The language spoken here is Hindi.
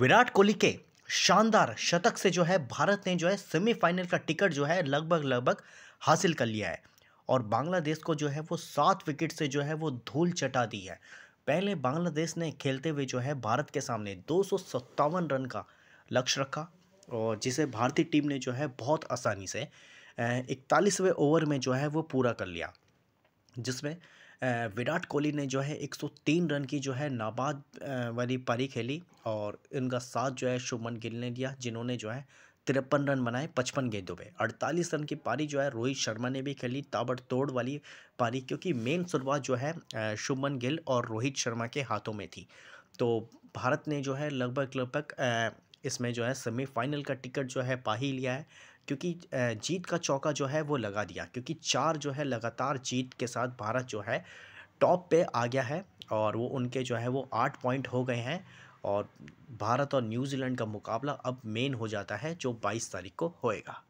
विराट कोहली के शानदार शतक से जो है भारत ने जो है सेमीफाइनल का टिकट जो है लगभग लगभग हासिल कर लिया है और बांग्लादेश को जो है वो सात विकेट से जो है वो धूल चटा दी है पहले बांग्लादेश ने खेलते हुए जो है भारत के सामने दो रन का लक्ष्य रखा और जिसे भारतीय टीम ने जो है बहुत आसानी से इकतालीसवें ओवर में जो है वो पूरा कर लिया जिसमें विराट कोहली ने जो है 103 रन की जो है नाबाद वाली पारी खेली और इनका साथ जो है शुभमन गिल ने दिया जिन्होंने जो है तिरपन रन बनाए पचपन गेंदों पे अड़तालीस रन की पारी जो है रोहित शर्मा ने भी खेली ताबड़तोड़ वाली पारी क्योंकि मेन शुरुआत जो है शुभमन गिल और रोहित शर्मा के हाथों में थी तो भारत ने जो है लगभग लगभग इसमें जो है सेमीफाइनल का टिकट जो है पा ही लिया है क्योंकि जीत का चौका जो है वो लगा दिया क्योंकि चार जो है लगातार जीत के साथ भारत जो है टॉप पे आ गया है और वो उनके जो है वो आठ पॉइंट हो गए हैं और भारत और न्यूजीलैंड का मुकाबला अब मेन हो जाता है जो बाईस तारीख को होएगा